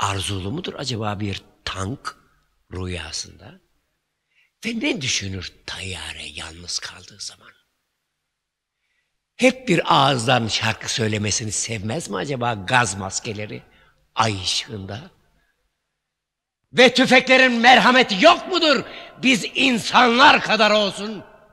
arzulu mudur acaba bir tank rüyasında? Ve ne düşünür tayyare yalnız kaldığı zaman? Hep bir ağızdan şarkı söylemesini sevmez mi acaba gaz maskeleri ay ışığında? Ve tüfeklerin merhameti yok mudur? Biz insanlar kadar olsun